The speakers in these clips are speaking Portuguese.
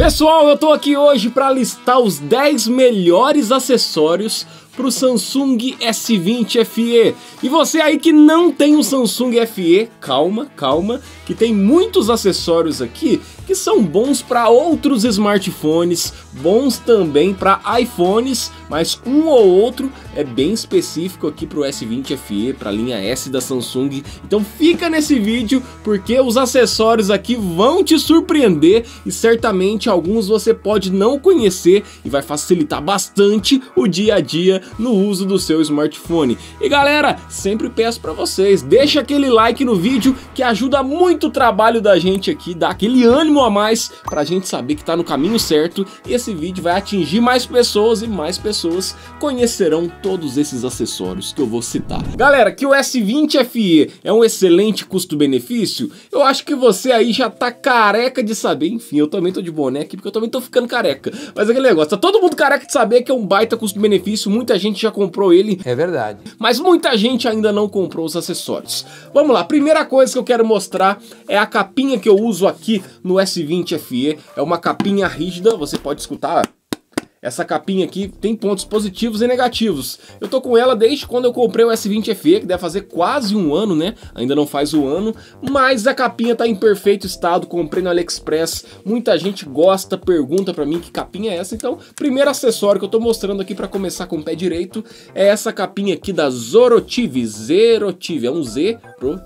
Pessoal, eu tô aqui hoje para listar os 10 melhores acessórios para o Samsung S20 FE. E você aí que não tem o Samsung FE, calma, calma, que tem muitos acessórios aqui que são bons para outros smartphones, bons também para iPhones, mas um ou outro é bem específico aqui para o S20 FE, para a linha S da Samsung. Então fica nesse vídeo porque os acessórios aqui vão te surpreender e certamente alguns você pode não conhecer e vai facilitar bastante o dia a dia no uso do seu smartphone. E galera, sempre peço para vocês, deixa aquele like no vídeo que ajuda muito o trabalho da gente aqui, dá aquele ânimo a mais para a gente saber que está no caminho certo e esse vídeo vai atingir mais pessoas e mais pessoas conhecerão todos esses acessórios que eu vou citar. Galera, que o S20 FE é um excelente custo-benefício? Eu acho que você aí já tá careca de saber, enfim, eu também tô de boneco porque eu também tô ficando careca. Mas aquele negócio, tá todo mundo careca de saber que é um baita custo-benefício, muita gente já comprou ele. É verdade. Mas muita gente ainda não comprou os acessórios. Vamos lá, primeira coisa que eu quero mostrar é a capinha que eu uso aqui no S20 FE. É uma capinha rígida, você pode escutar essa capinha aqui tem pontos positivos e negativos. Eu tô com ela desde quando eu comprei o S20 FE, que deve fazer quase um ano, né? Ainda não faz um ano, mas a capinha tá em perfeito estado, comprei no AliExpress. Muita gente gosta, pergunta pra mim que capinha é essa. Então, primeiro acessório que eu tô mostrando aqui pra começar com o pé direito é essa capinha aqui da Zorotive, Zerotive, é um Z,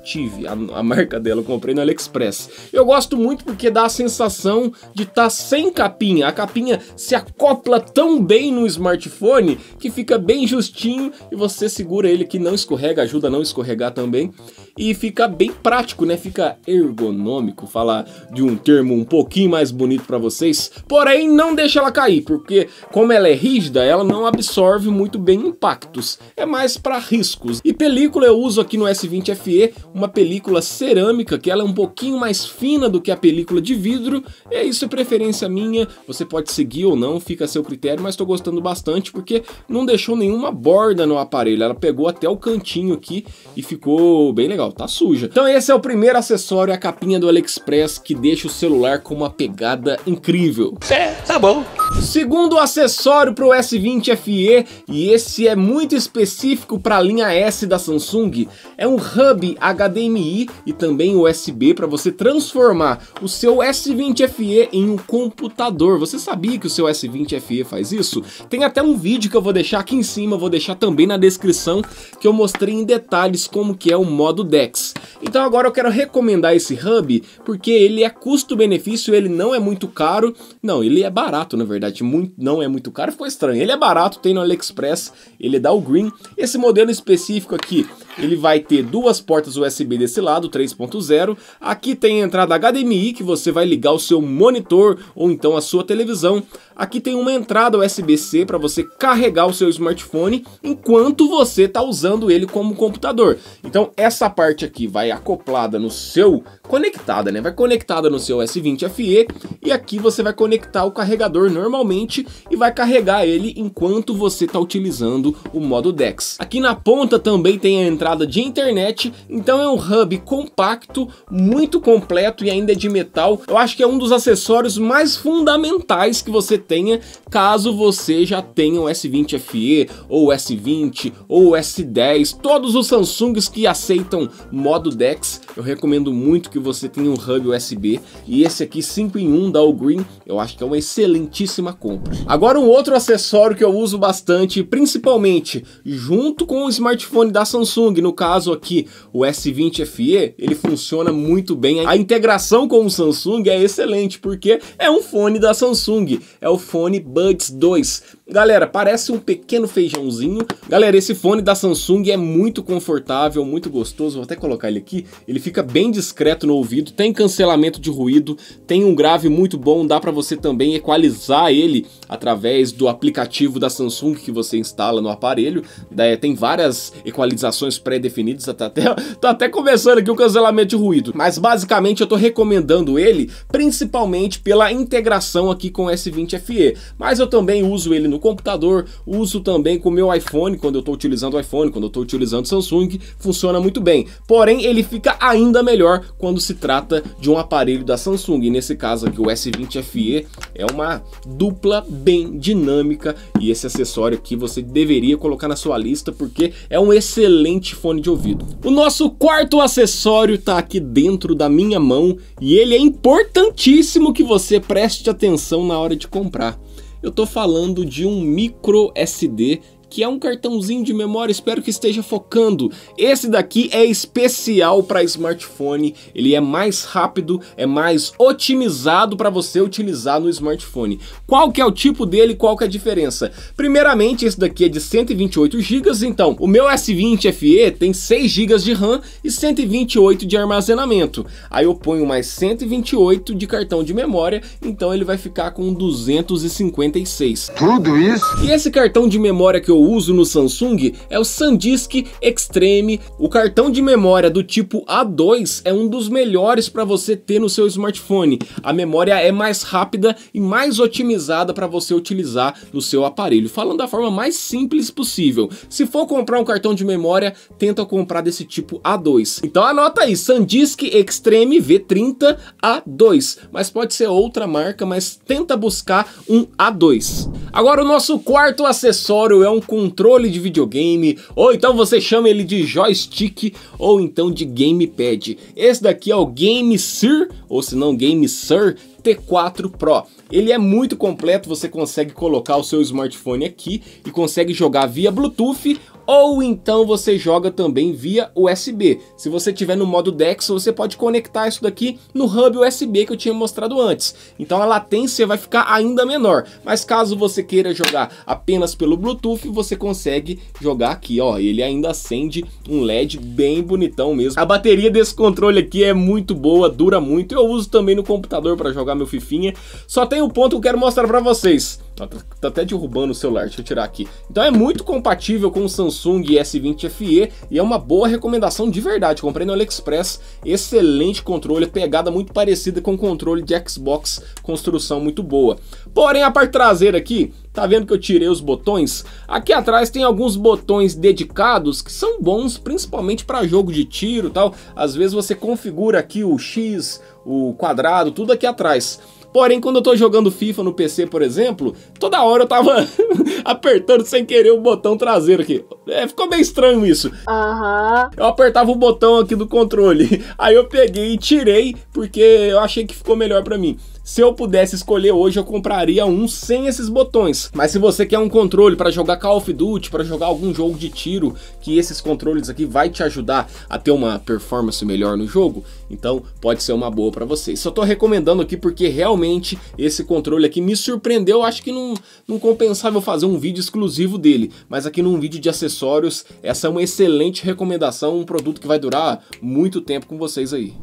tive a, a, marca dela, eu comprei no AliExpress. Eu gosto muito porque dá a sensação de estar tá sem capinha. A capinha se acopla tão bem no smartphone que fica bem justinho e você segura ele que não escorrega, ajuda a não escorregar também e fica bem prático, né? Fica ergonômico falar de um termo um pouquinho mais bonito para vocês, porém não deixa ela cair, porque como ela é rígida, ela não absorve muito bem impactos, é mais para riscos. E película eu uso aqui no S20 FE, uma película cerâmica, que ela é um pouquinho mais fina do que a película de vidro, é isso é preferência minha, você pode seguir ou não, fica a seu critério, mas estou gostando bastante porque não deixou nenhuma borda no aparelho, ela pegou até o cantinho aqui e ficou bem legal legal, tá suja. Então esse é o primeiro acessório, a capinha do AliExpress, que deixa o celular com uma pegada incrível. É, tá bom. Segundo acessório para o S20 FE, e esse é muito específico para a linha S da Samsung, é um hub HDMI e também USB para você transformar o seu S20 FE em um computador. Você sabia que o seu S20 FE faz isso? Tem até um vídeo que eu vou deixar aqui em cima, vou deixar também na descrição, que eu mostrei em detalhes como que é o modo Dex. Então agora eu quero recomendar esse Hub, porque ele é custo-benefício, ele não é muito caro. Não, ele é barato, na verdade, muito, não é muito caro, ficou estranho. Ele é barato, tem no AliExpress, ele é dá o green. Esse modelo específico aqui, ele vai ter duas portas USB desse lado, 3.0. Aqui tem a entrada HDMI, que você vai ligar o seu monitor ou então a sua televisão. Aqui tem uma entrada USB-C para você carregar o seu smartphone enquanto você está usando ele como computador. Então essa parte aqui vai acoplada no seu, conectada, né? Vai conectada no seu S20 FE e aqui você vai conectar o carregador normalmente e vai carregar ele enquanto você está utilizando o modo DeX. Aqui na ponta também tem a entrada de internet, então é um hub compacto, muito completo e ainda é de metal. Eu acho que é um dos acessórios mais fundamentais que você tenha, caso você já tenha o S20 FE, ou S20, ou S10, todos os Samsungs que aceitam modo DeX, eu recomendo muito que você tenha um hub USB, e esse aqui 5 em 1 da All Green, eu acho que é uma excelentíssima compra. Agora um outro acessório que eu uso bastante, principalmente junto com o smartphone da Samsung, no caso aqui o S20 FE, ele funciona muito bem, a integração com o Samsung é excelente, porque é um fone da Samsung, é o o fone Buds 2 Galera, parece um pequeno feijãozinho. Galera, esse fone da Samsung é muito confortável, muito gostoso. Vou até colocar ele aqui. Ele fica bem discreto no ouvido, tem cancelamento de ruído, tem um grave muito bom, dá para você também equalizar ele através do aplicativo da Samsung que você instala no aparelho. É, tem várias equalizações pré-definidas, tá até, tô tá até começando aqui o cancelamento de ruído. Mas basicamente eu tô recomendando ele principalmente pela integração aqui com o S20 FE, mas eu também uso ele no no computador, uso também com o meu iPhone, quando eu estou utilizando o iPhone, quando eu estou utilizando o Samsung, funciona muito bem. Porém, ele fica ainda melhor quando se trata de um aparelho da Samsung. E nesse caso aqui, o S20 FE é uma dupla bem dinâmica e esse acessório aqui você deveria colocar na sua lista porque é um excelente fone de ouvido. O nosso quarto acessório está aqui dentro da minha mão e ele é importantíssimo que você preste atenção na hora de comprar. Eu estou falando de um micro SD que é um cartãozinho de memória, espero que esteja focando. Esse daqui é especial para smartphone, ele é mais rápido, é mais otimizado para você utilizar no smartphone. Qual que é o tipo dele, qual que é a diferença? Primeiramente, esse daqui é de 128 GB, então o meu S20 FE tem 6 GB de RAM e 128 de armazenamento. Aí eu ponho mais 128 de cartão de memória, então ele vai ficar com 256. Tudo isso? E esse cartão de memória que eu uso no Samsung é o SanDisk Extreme. O cartão de memória do tipo A2 é um dos melhores para você ter no seu smartphone. A memória é mais rápida e mais otimizada para você utilizar no seu aparelho. Falando da forma mais simples possível. Se for comprar um cartão de memória, tenta comprar desse tipo A2. Então anota aí, SanDisk Extreme V30 A2. Mas pode ser outra marca, mas tenta buscar um A2. Agora o nosso quarto acessório é um controle de videogame, ou então você chama ele de joystick, ou então de gamepad. Esse daqui é o Game Sir, ou se não Game Sir, T4 Pro. Ele é muito completo, você consegue colocar o seu smartphone aqui e consegue jogar via Bluetooth ou então você joga também via USB. Se você tiver no modo DeX, você pode conectar isso daqui no hub USB que eu tinha mostrado antes. Então a latência vai ficar ainda menor. Mas caso você queira jogar apenas pelo Bluetooth, você consegue jogar aqui, ó. Ele ainda acende um LED bem bonitão mesmo. A bateria desse controle aqui é muito boa, dura muito. Eu uso também no computador para jogar jogar meu fifinha. Só tem um ponto que eu quero mostrar pra vocês. Tá, tá, tá, até derrubando o celular, deixa eu tirar aqui. Então é muito compatível com o Samsung S20 FE e é uma boa recomendação de verdade. Comprei no AliExpress, excelente controle, pegada muito parecida com o controle de Xbox, construção muito boa. Porém, a parte traseira aqui, Tá vendo que eu tirei os botões? Aqui atrás tem alguns botões dedicados que são bons principalmente para jogo de tiro tal. Às vezes você configura aqui o X, o quadrado, tudo aqui atrás. Porém, quando eu tô jogando FIFA no PC, por exemplo, toda hora eu tava apertando sem querer o botão traseiro aqui. É, ficou bem estranho isso. Aham. Uhum. Eu apertava o botão aqui do controle. Aí eu peguei e tirei, porque eu achei que ficou melhor pra mim. Se eu pudesse escolher hoje, eu compraria um sem esses botões. Mas se você quer um controle para jogar Call of Duty, para jogar algum jogo de tiro, que esses controles aqui vai te ajudar a ter uma performance melhor no jogo, então pode ser uma boa para você. Só estou recomendando aqui porque realmente esse controle aqui me surpreendeu. Acho que não, não compensava eu fazer um vídeo exclusivo dele, mas aqui num vídeo de acessórios, essa é uma excelente recomendação, um produto que vai durar muito tempo com vocês aí.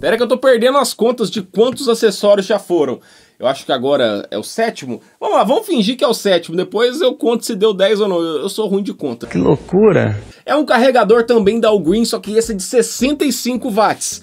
Pera que eu tô perdendo as contas de quantos acessórios já foram. Eu acho que agora é o sétimo. Vamos lá, vamos fingir que é o sétimo. Depois eu conto se deu 10 ou não. Eu, eu sou ruim de conta. Que loucura! É um carregador também da Algreen, Green, só que esse é de 65 watts.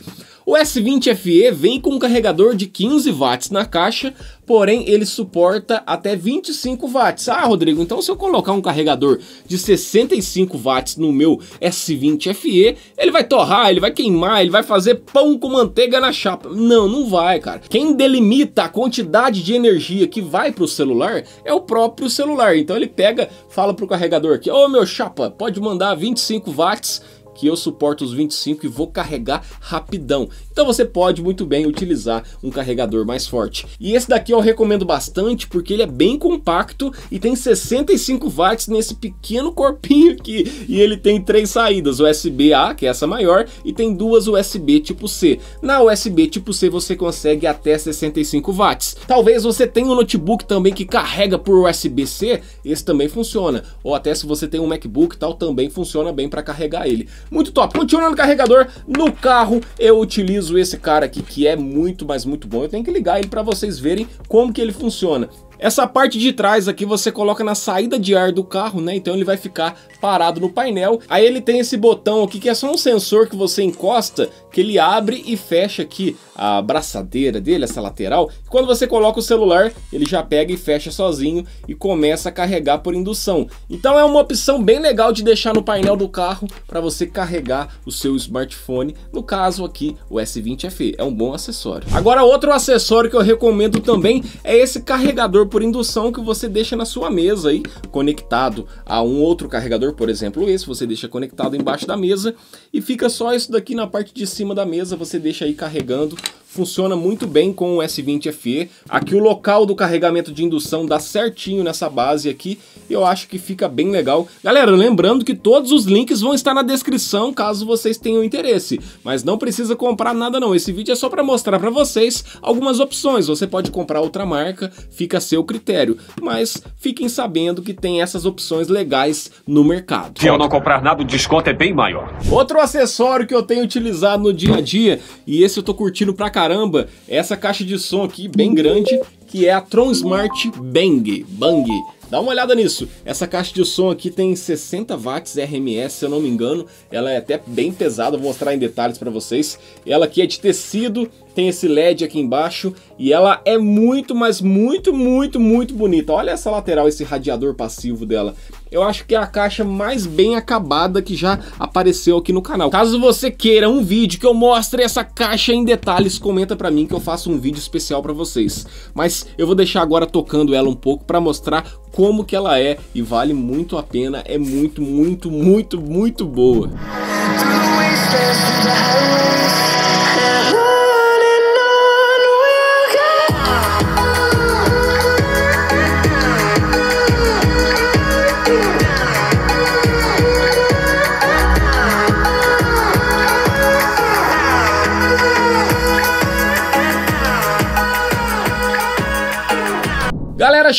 O S20 FE vem com um carregador de 15 watts na caixa, porém ele suporta até 25 watts. Ah, Rodrigo, então se eu colocar um carregador de 65 watts no meu S20 FE, ele vai torrar, ele vai queimar, ele vai fazer pão com manteiga na chapa. Não, não vai, cara. Quem delimita a quantidade de energia que vai para o celular é o próprio celular. Então ele pega, fala pro carregador aqui, ô oh, meu chapa, pode mandar 25 watts que eu suporto os 25 e vou carregar rapidão. Então você pode muito bem utilizar um carregador mais forte. E esse daqui eu recomendo bastante porque ele é bem compacto e tem 65 watts nesse pequeno corpinho aqui. E ele tem três saídas, USB-A, que é essa maior, e tem duas USB tipo C. Na USB tipo C você consegue até 65 watts. Talvez você tenha um notebook também que carrega por USB-C, esse também funciona. Ou até se você tem um MacBook tal, também funciona bem para carregar ele. Muito top. Continuando o carregador, no carro eu utilizo esse cara aqui, que é muito, mas muito bom. Eu tenho que ligar ele para vocês verem como que ele funciona. Essa parte de trás aqui você coloca na saída de ar do carro, né? Então ele vai ficar parado no painel. Aí ele tem esse botão aqui que é só um sensor que você encosta, que ele abre e fecha aqui a braçadeira dele, essa lateral. Quando você coloca o celular, ele já pega e fecha sozinho e começa a carregar por indução. Então é uma opção bem legal de deixar no painel do carro para você carregar o seu smartphone. No caso aqui, o S20 FE é um bom acessório. Agora outro acessório que eu recomendo também é esse carregador por indução que você deixa na sua mesa aí, conectado a um outro carregador, por exemplo, esse você deixa conectado embaixo da mesa e fica só isso daqui na parte de cima da mesa, você deixa aí carregando funciona muito bem com o S20 FE. Aqui o local do carregamento de indução dá certinho nessa base aqui, eu acho que fica bem legal. Galera, lembrando que todos os links vão estar na descrição, caso vocês tenham interesse. Mas não precisa comprar nada não, esse vídeo é só para mostrar para vocês algumas opções. Você pode comprar outra marca, fica a seu critério. Mas fiquem sabendo que tem essas opções legais no mercado. Se eu não comprar nada, o desconto é bem maior. Outro acessório que eu tenho utilizado no dia a dia, e esse eu tô curtindo pra caramba, caramba essa caixa de som aqui, bem grande, que é a Tron Smart Bang. Bang. Dá uma olhada nisso. Essa caixa de som aqui tem 60 watts RMS, se eu não me engano. Ela é até bem pesada, vou mostrar em detalhes para vocês. Ela aqui é de tecido, tem esse LED aqui embaixo e ela é muito, mas muito, muito, muito bonita. Olha essa lateral, esse radiador passivo dela. Eu acho que é a caixa mais bem acabada que já apareceu aqui no canal. Caso você queira um vídeo que eu mostre essa caixa em detalhes, comenta pra mim que eu faço um vídeo especial pra vocês. Mas eu vou deixar agora tocando ela um pouco pra mostrar como que ela é e vale muito a pena, é muito, muito, muito, muito boa. Música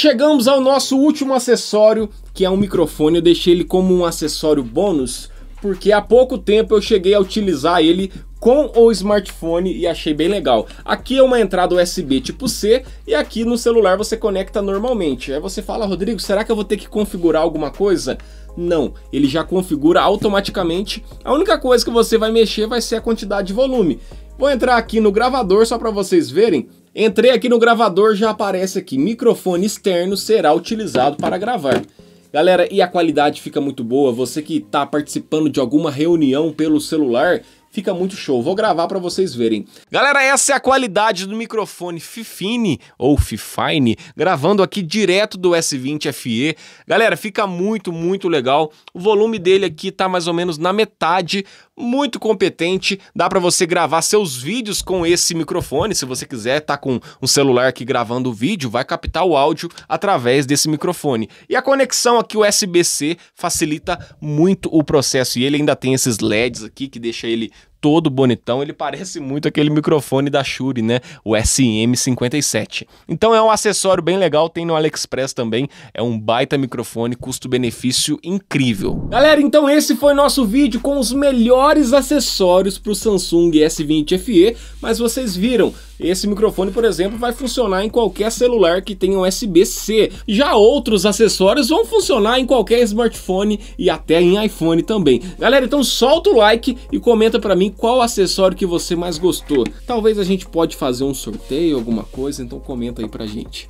chegamos ao nosso último acessório, que é um microfone. Eu deixei ele como um acessório bônus, porque há pouco tempo eu cheguei a utilizar ele com o smartphone e achei bem legal. Aqui é uma entrada USB tipo C e aqui no celular você conecta normalmente. Aí você fala, Rodrigo, será que eu vou ter que configurar alguma coisa? Não, ele já configura automaticamente. A única coisa que você vai mexer vai ser a quantidade de volume. Vou entrar aqui no gravador só para vocês verem. Entrei aqui no gravador, já aparece aqui, microfone externo será utilizado para gravar. Galera, e a qualidade fica muito boa, você que está participando de alguma reunião pelo celular, fica muito show. Vou gravar para vocês verem. Galera, essa é a qualidade do microfone Fifine ou Fifine, gravando aqui direto do S20 FE. Galera, fica muito, muito legal. O volume dele aqui está mais ou menos na metade, muito competente, dá para você gravar seus vídeos com esse microfone, se você quiser tá com um celular aqui gravando o vídeo, vai captar o áudio através desse microfone. E a conexão aqui USB-C facilita muito o processo e ele ainda tem esses LEDs aqui que deixa ele todo bonitão, ele parece muito aquele microfone da Shure, né? O SM57. Então é um acessório bem legal, tem no AliExpress também, é um baita microfone, custo-benefício incrível. Galera, então esse foi nosso vídeo com os melhores acessórios para o Samsung S20 FE, mas vocês viram, esse microfone, por exemplo, vai funcionar em qualquer celular que tenha USB-C. Já outros acessórios vão funcionar em qualquer smartphone e até em iPhone também. Galera, então solta o like e comenta para mim qual acessório que você mais gostou. Talvez a gente pode fazer um sorteio, alguma coisa, então comenta aí pra gente.